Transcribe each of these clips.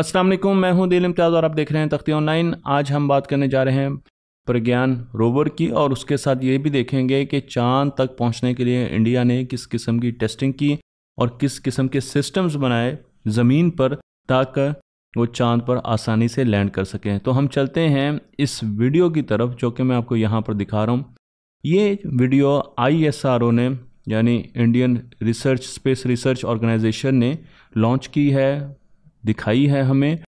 अस्सलाम वालेकुम मैं हूं दिल इम्तियाज़ और आप देख रहे हैं तख्ती ऑनलाइन आज हम बात करने जा रहे हैं प्रज्ञान रोवर की और उसके साथ ये भी देखेंगे कि चांद तक पहुंचने के लिए इंडिया ने किस किस्म की टेस्टिंग की और किस किस्म के सिस्टम्स बनाए ज़मीन पर ताकि वो चांद पर आसानी से लैंड कर सकें तो हम चलते हैं इस वीडियो की तरफ जो कि मैं आपको यहाँ पर दिखा रहा हूँ ये वीडियो आई ने यानी Indian research space research organisation ने लॉन्च की है दिखाई है हमें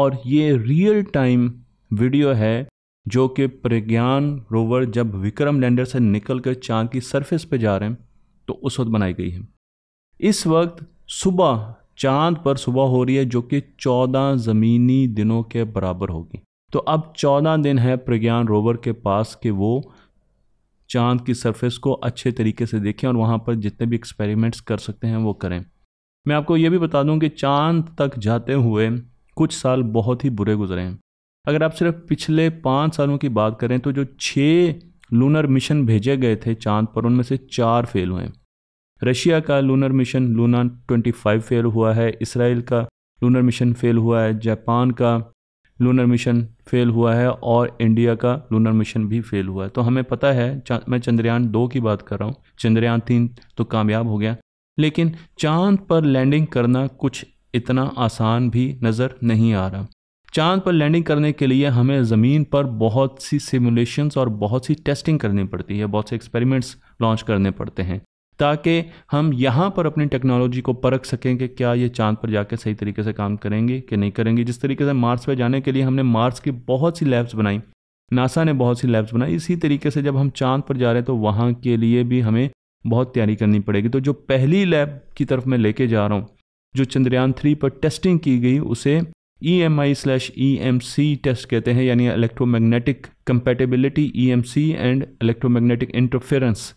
और ये रियल टाइम वीडियो है जो कि प्रज्ञान रोवर जब विक्रम लैंडर से निकल कर चाँद की सरफेस पर जा रहे हैं तो उस वक्त बनाई गई है इस वक्त सुबह चांद पर सुबह हो रही है जो कि चौदह ज़मीनी दिनों के बराबर होगी तो अब चौदह दिन है प्रज्ञान रोवर के पास कि वो चांद की सरफेस को अच्छे तरीके से देखें और वहाँ पर जितने भी एक्सपेरिमेंट्स कर सकते हैं वो करें मैं आपको ये भी बता दूं कि चांद तक जाते हुए कुछ साल बहुत ही बुरे गुजरे हैं अगर आप सिर्फ पिछले पाँच सालों की बात करें तो जो छः लूनर मिशन भेजे गए थे चांद पर उनमें से चार फेल हुए रशिया का लूनर मिशन लूना 25 फेल हुआ है इसराइल का लूनर मिशन फेल हुआ है जापान का लूनर मिशन फेल हुआ है और इंडिया का लूनर मिशन भी फेल हुआ है तो हमें पता है मैं चंद्रयान दो की बात कर रहा हूँ चंद्रयान तीन तो कामयाब हो गया लेकिन चांद पर लैंडिंग करना कुछ इतना आसान भी नज़र नहीं आ रहा चांद पर लैंडिंग करने के लिए हमें ज़मीन पर बहुत सी सिमुलेशंस और बहुत सी टेस्टिंग करनी पड़ती है बहुत से एक्सपेरिमेंट्स लॉन्च करने पड़ते हैं ताकि हम यहाँ पर अपनी टेक्नोलॉजी को परख सकें कि क्या ये चांद पर जाकर सही तरीके से काम करेंगे कि नहीं करेंगे जिस तरीके से मार्स पर जाने के लिए हमने मार्स की बहुत सी लैब्स बनाई नासा ने बहुत सी लैब्स बनाई इसी तरीके से जब हम चांद पर जा रहे हैं तो वहाँ के लिए भी हमें बहुत तैयारी करनी पड़ेगी तो जो पहली लैब की तरफ मैं लेके जा रहा हूँ जो चंद्रयान थ्री पर टेस्टिंग की गई उसे E M I slash E M C test कहते हैं यानी electromagnetic compatibility E M C and electromagnetic interference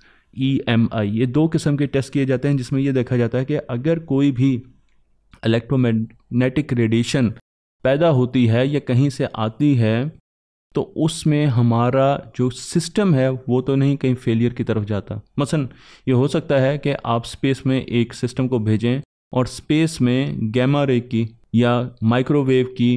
E M I ये दो किस्म के टेस्ट किए जाते हैं जिसमें यह देखा जाता है कि अगर कोई भी इलेक्ट्रोमैग्नेटिक रेडिएशन पैदा होती है या कहीं से आती है तो उसमें हमारा जो सिस्टम है वो तो नहीं कहीं फेलियर की तरफ जाता मसलन ये हो सकता है कि आप स्पेस में एक सिस्टम को भेजें और स्पेस में गैमा रे की या माइक्रोवेव की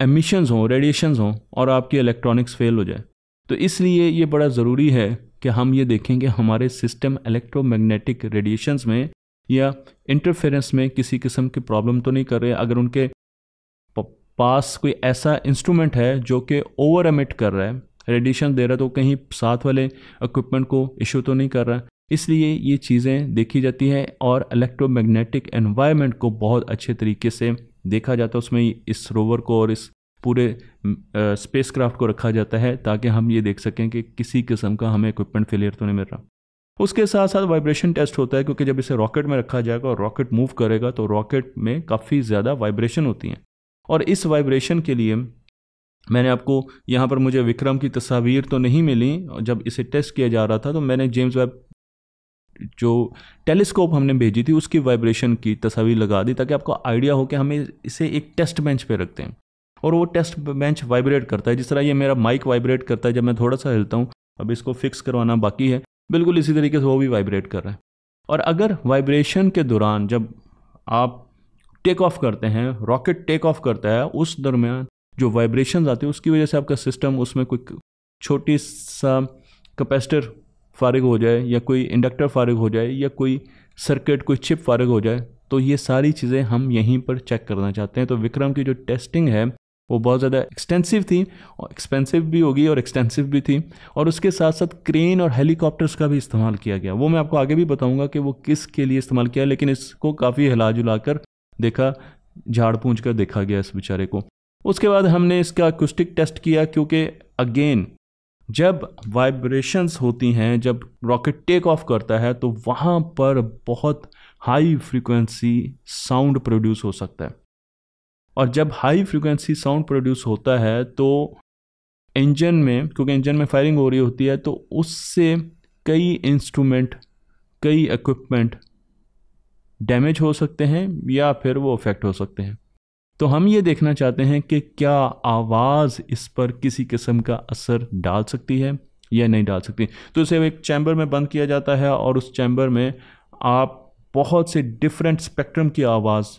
एमिशंस हों रेडिएशंस हों और आपकी इलेक्ट्रॉनिक्स फेल हो जाए तो इसलिए ये बड़ा ज़रूरी है कि हम ये देखें कि हमारे सिस्टम इलेक्ट्रोमैग्नेटिक रेडिएशंस में या इंटरफेरेंस में किसी किस्म की प्रॉब्लम तो नहीं कर रहे अगर उनके पास कोई ऐसा इंस्ट्रूमेंट है जो कि ओवर एमिट कर रहा है रेडिएशन दे रहा है तो कहीं साथ वाले इक्विपमेंट को इशू तो नहीं कर रहा इसलिए ये चीज़ें देखी जाती हैं और इलेक्ट्रोमैग्नेटिक एनवायरनमेंट को बहुत अच्छे तरीके से देखा जाता है उसमें इस रोवर को और इस पूरे स्पेसक्राफ्ट को रखा जाता है ताकि हम ये देख सकें कि किसी किस्म का हमें इक्विपमेंट फेलियर तो नहीं मिल रहा उसके साथ साथ वाइब्रेशन टेस्ट होता है क्योंकि जब इसे रॉकेट में रखा जाएगा और रॉकेट मूव करेगा तो रॉकेट में काफ़ी ज़्यादा वाइब्रेशन होती हैं और इस वाइब्रेशन के लिए मैंने आपको यहाँ पर मुझे विक्रम की तस्वीर तो नहीं मिली जब इसे टेस्ट किया जा रहा था तो मैंने जेम्स वेब जो टेलीस्कोप हमने भेजी थी उसकी वाइब्रेशन की तस्वीर लगा दी ताकि आपको आइडिया हो कि हमें इसे एक टेस्ट बेंच पे रखते हैं और वो टेस्ट बेंच वाइब्रेट करता है जिस तरह ये मेरा माइक वाइब्रेट करता है जब मैं थोड़ा सा हिलता हूँ अब इसको फिक्स करवाना बाकी है बिल्कुल इसी तरीके से वो भी वाइब्रेट कर रहा है और अगर वाइब्रेशन के दौरान जब आप टेक ऑफ करते हैं रॉकेट टेक ऑफ करता है उस दरमियान जो वाइब्रेशन आते हैं उसकी वजह से आपका सिस्टम उसमें कोई छोटी सा कैपेसिटर फारिग हो जाए या कोई इंडक्टर फारिग हो जाए या कोई सर्किट कोई चिप फारिग हो जाए तो ये सारी चीज़ें हम यहीं पर चेक करना चाहते हैं तो विक्रम की जो टेस्टिंग है वो बहुत ज़्यादा एक्सटेंसिव थी और एक्सपेंसिव भी होगी और एक्सटेंसिव भी थी और उसके साथ साथ क्रेन और हेलीकॉप्टर्स का भी इस्तेमाल किया गया वो मैं आपको आगे भी बताऊंगा कि वो किस के लिए इस्तेमाल किया लेकिन इसको काफ़ी हिला जुला कर देखा झाड़ पूछ कर देखा गया इस बेचारे को उसके बाद हमने इसका अकुस्टिक टेस्ट किया क्योंकि अगेन जब वाइब्रेशंस होती हैं जब रॉकेट टेक ऑफ करता है तो वहाँ पर बहुत हाई फ्रीक्वेंसी साउंड प्रोड्यूस हो सकता है और जब हाई फ्रीक्वेंसी साउंड प्रोड्यूस होता है तो इंजन में क्योंकि इंजन में फायरिंग हो रही होती है तो उससे कई इंस्ट्रूमेंट कई इक्विपमेंट डैमेज हो सकते हैं या फिर वो अफेक्ट हो सकते हैं तो हम ये देखना चाहते हैं कि क्या आवाज़ इस पर किसी किस्म का असर डाल सकती है या नहीं डाल सकती तो इसे एक चैम्बर में बंद किया जाता है और उस चैम्बर में आप बहुत से डिफरेंट स्पेक्ट्रम की आवाज़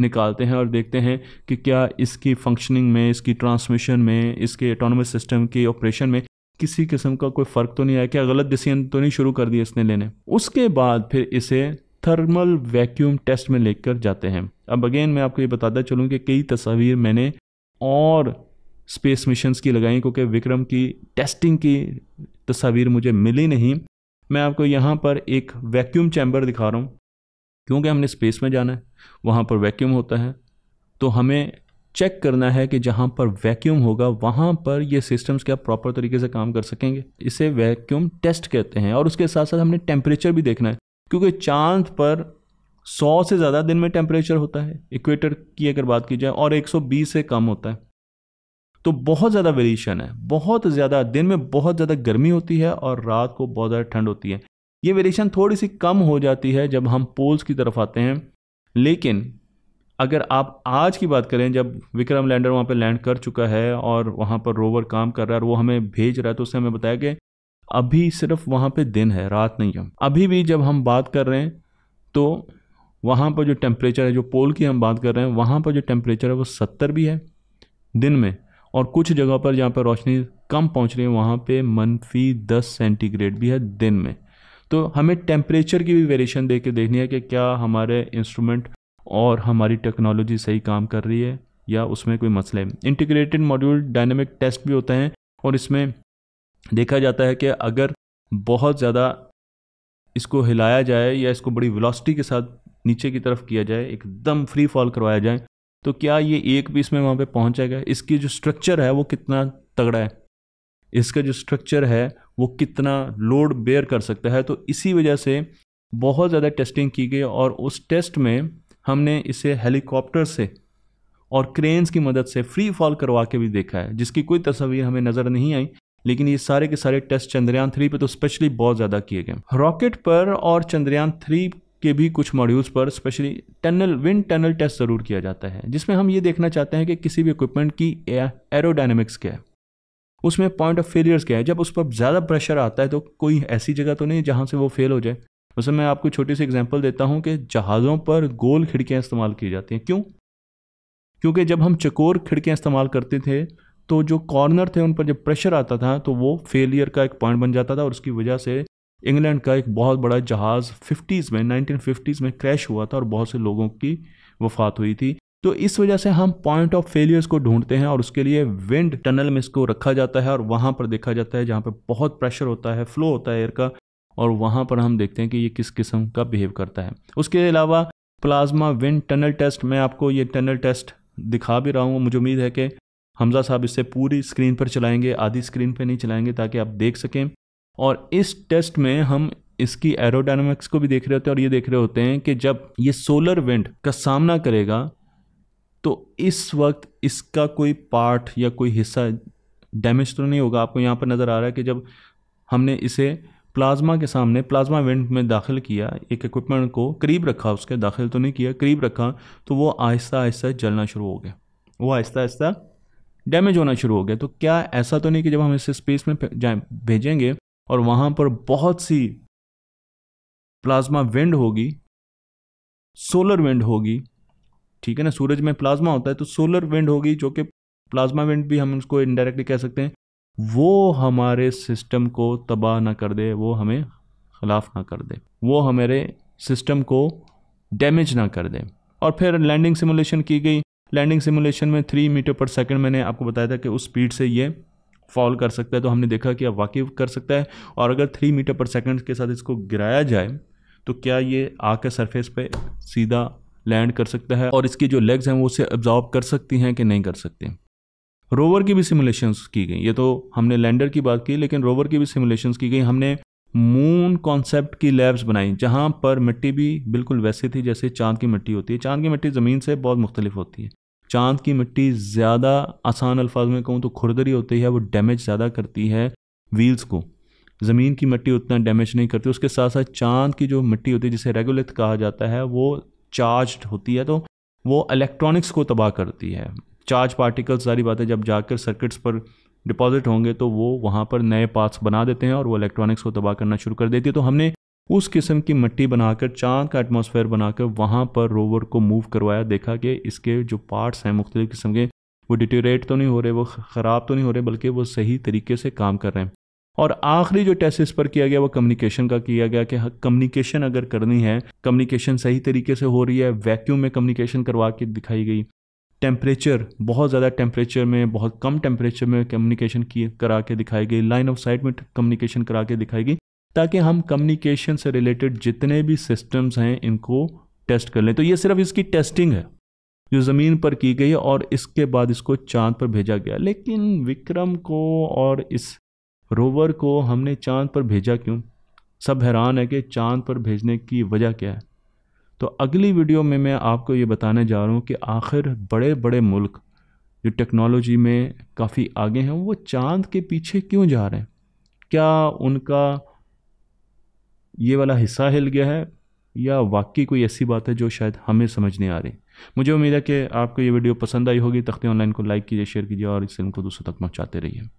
निकालते हैं और देखते हैं कि क्या इसकी फंक्शनिंग में इसकी ट्रांसमिशन में इसके ऑटोनमस सिस्टम के ऑपरेशन में किसी किस्म का कोई फ़र्क तो नहीं आया क्या गलत डिसीजन तो नहीं शुरू कर दिया इसने लेने उसके बाद फिर इसे थर्मल वैक्यूम टेस्ट में लेकर जाते हैं अब अगेन मैं आपको ये बताता चलूँ कि कई तस्वीर मैंने और स्पेस मिशंस की लगाई क्योंकि विक्रम की टेस्टिंग की तस्वीर मुझे मिली नहीं मैं आपको यहाँ पर एक वैक्यूम चैम्बर दिखा रहा हूँ क्योंकि हमने स्पेस में जाना है वहाँ पर वैक्यूम होता है तो हमें चेक करना है कि जहाँ पर वैक्यूम होगा वहाँ पर ये सिस्टम्स क्या प्रॉपर तरीके से काम कर सकेंगे इसे वैक्यूम टेस्ट कहते हैं और उसके साथ साथ हमने टेम्परेचर भी देखना है क्योंकि चांद पर 100 से ज़्यादा दिन में टेम्परेचर होता है इक्वेटर की अगर बात की जाए और 120 से कम होता है तो बहुत ज़्यादा वेरिएशन है बहुत ज़्यादा दिन में बहुत ज़्यादा गर्मी होती है और रात को बहुत ज़्यादा ठंड होती है ये वेरिएशन थोड़ी सी कम हो जाती है जब हम पोल्स की तरफ आते हैं लेकिन अगर आप आज की बात करें जब विक्रम लैंडर वहाँ पर लैंड कर चुका है और वहाँ पर रोवर काम कर रहा है और वो हमें भेज रहा है तो उससे हमें बताया कि अभी सिर्फ वहाँ पे दिन है रात नहीं है अभी भी जब हम बात कर रहे हैं तो वहाँ पर जो टेम्परेचर है जो पोल की हम बात कर रहे हैं वहाँ पर जो टेम्परेचर है वो सत्तर भी है दिन में और कुछ जगह पर जहाँ पर रोशनी कम पहुँच रही है वहाँ पर मनफी दस सेंटीग्रेड भी है दिन में तो हमें टेम्परेचर की भी वेरिएशन देख के देखनी है कि क्या हमारे इंस्ट्रूमेंट और हमारी टेक्नोलॉजी सही काम कर रही है या उसमें कोई मसले इंटीग्रेटेड मॉड्यूल डायनेमिक टेस्ट भी होते हैं और इसमें देखा जाता है कि अगर बहुत ज़्यादा इसको हिलाया जाए या इसको बड़ी वेलोसिटी के साथ नीचे की तरफ किया जाए एकदम फ्री फॉल करवाया जाए तो क्या ये एक भी इसमें वहाँ पे पहुँचेगा इसकी जो स्ट्रक्चर है वो कितना तगड़ा है इसका जो स्ट्रक्चर है वो कितना लोड बेयर कर सकता है तो इसी वजह से बहुत ज़्यादा टेस्टिंग की गई और उस टेस्ट में हमने इसे हेलीकॉप्टर से और क्रेन्स की मदद से फ्री फॉल करवा के भी देखा है जिसकी कोई तस्वीर हमें नज़र नहीं आई लेकिन ये सारे के सारे टेस्ट चंद्रयान थ्री पर तो स्पेशली बहुत ज़्यादा किए गए रॉकेट पर और चंद्रयान थ्री के भी कुछ मॉड्यूल्स पर specially tunnel wind tunnel test ज़रूर किया जाता है जिसमें हम ये देखना चाहते हैं कि किसी भी इक्विपमेंट की एरोडाइनमिक्स क्या है उसमें पॉइंट ऑफ फेलियर्स क्या है जब उस पर ज़्यादा प्रेशर आता है तो कोई ऐसी जगह तो नहीं जहाँ से वो फेल हो जाए वैसे मैं आपको छोटी सी एग्जाम्पल देता हूँ कि जहाज़ों पर गोल खिड़कियाँ इस्तेमाल की जाती हैं क्यों क्योंकि जब हम चकोर खिड़कियाँ इस्तेमाल करते थे तो जो कॉर्नर थे उन पर जब प्रेशर आता था तो वो फेलियर का एक पॉइंट बन जाता था और उसकी वजह से इंग्लैंड का एक बहुत बड़ा जहाज़ फिफ्टीज़ में फिफ्टीज़ में क्रैश हुआ था और बहुत से लोगों की वफात हुई थी तो इस वजह से हम पॉइंट ऑफ फेलियर्स को ढूंढते हैं और उसके लिए विंड टनल में इसको रखा जाता है और वहाँ पर देखा जाता है जहाँ पर बहुत प्रेशर होता है फ्लो होता है एयर का और वहाँ पर हम देखते हैं कि ये किस किस्म का बिहेव करता है उसके अलावा प्लाज्मा विंड टनल टेस्ट में आपको ये टनल टेस्ट दिखा भी रहा हूँ मुझे उम्मीद है कि हमजा साहब इसे पूरी स्क्रीन पर चलाएंगे आधी स्क्रीन पर नहीं चलाएंगे ताकि आप देख सकें और इस टेस्ट में हम इसकी एरोडायनामिक्स को भी देख रहे होते हैं और ये देख रहे होते हैं कि जब ये सोलर विंड का सामना करेगा तो इस वक्त इसका कोई पार्ट या कोई हिस्सा डैमेज तो नहीं होगा आपको यहाँ पर नज़र आ रहा है कि जब हमने इसे प्लाज्मा के सामने प्लाज्मा विंड में दाखिल किया एक इक्विपमेंट को करीब रखा उसके दाखिल तो नहीं किया करीब रखा तो वो आहिस्ता आहिस्ता जलना शुरू हो गया वो आहिस्ता आहिस्ता डैमेज होना शुरू हो गया तो क्या ऐसा तो नहीं कि जब हम इसे स्पेस में जाए भेजेंगे और वहाँ पर बहुत सी प्लाज्मा विंड होगी सोलर विंड होगी ठीक है ना सूरज में प्लाज्मा होता है तो सोलर विंड होगी जो कि प्लाज्मा विंड भी हम उसको इनडायरेक्टली कह सकते हैं वो हमारे सिस्टम को तबाह ना कर दे वो हमें खिलाफ ना कर दे वो हमारे सिस्टम को डैमेज ना कर दे और फिर लैंडिंग सिमुलेशन की गई लैंडिंग सिमुलेशन में थ्री मीटर पर सेकेंड मैंने आपको बताया था कि उस स्पीड से ये फॉल कर सकता है तो हमने देखा कि अब वाकई कर सकता है और अगर थ्री मीटर पर सेकेंड के साथ इसको गिराया जाए तो क्या ये आकर सरफेस पे सीधा लैंड कर सकता है और इसकी जो लेग्स हैं वो उसे ऑब्जॉर्व कर सकती हैं कि नहीं कर सकती रोवर की भी सिमुलेशंस की गई ये तो हमने लैंडर की बात की लेकिन रोवर की भी सिमुलेशंस की गई हमने मून कॉन्सेप्ट की लैब्स बनाई जहाँ पर मिट्टी भी बिल्कुल वैसे थी जैसे चांद की मिट्टी होती है चांद की मिट्टी ज़मीन से बहुत मुख्तलिफ होती है चांद की मिट्टी ज़्यादा आसान अल्फाज में कहूँ तो खुरदरी होती है वो डैमेज ज़्यादा करती है व्हील्स को ज़मीन की मिट्टी उतना डैमेज नहीं करती उसके साथ साथ चांद की जो मिट्टी होती है जिसे रेगुलिथ कहा जाता है वो चार्ज होती है तो वो इलेक्ट्रॉनिक्स को तबाह करती है चार्ज पार्टिकल्स सारी बातें जब जाकर सर्किट्स पर डिपॉजिट होंगे तो वो वहाँ पर नए पार्ट्स बना देते हैं और वो इलेक्ट्रॉनिक्स को तबाह करना शुरू कर देती है तो हमने उस किस्म की मिट्टी बनाकर चांद का एटमोसफेयर बनाकर वहाँ पर रोवर को मूव करवाया देखा कि इसके जो पार्ट्स हैं मुख्तलिफ़ किस्म के वो डिटोरेट तो नहीं हो रहे वो ख़राब तो नहीं हो रहे बल्कि वो सही तरीके से काम कर रहे हैं और आखिरी जो टेस्ट इस पर किया गया वो कम्युनिकेशन का किया गया कि कम्युनिकेशन अगर करनी है कम्युनिकेशन सही तरीके से हो रही है वैक्यूम में कम्युनिकेशन करवा के दिखाई गई टेम्परेचर बहुत ज़्यादा टेम्परेचर में बहुत कम टेम्परेचर में कम्युनिकेशन की करा के दिखाई गई लाइन ऑफ साइट में कम्युनिकेशन करा के दिखाई गई ताकि हम कम्युनिकेशन से रिलेटेड जितने भी सिस्टम्स हैं इनको टेस्ट कर लें तो ये सिर्फ इसकी टेस्टिंग है जो ज़मीन पर की गई है और इसके बाद इसको चांद पर भेजा गया लेकिन विक्रम को और इस रोवर को हमने चांद पर भेजा क्यों सब हैरान है कि चांद पर भेजने की वजह क्या है तो अगली वीडियो में मैं आपको ये बताने जा रहा हूँ कि आखिर बड़े बड़े मुल्क जो टेक्नोलॉजी में काफ़ी आगे हैं वो चांद के पीछे क्यों जा रहे हैं क्या उनका ये वाला हिस्सा हिल गया है या वाकई कोई ऐसी बात है जो शायद हमें समझ नहीं आ रही मुझे उम्मीद है कि आपको ये वीडियो पसंद आई होगी तख्ते ऑनलाइन को लाइक कीजिए शेयर कीजिए और इस फिल्म को दूसरों तक पहुँचाते रहिए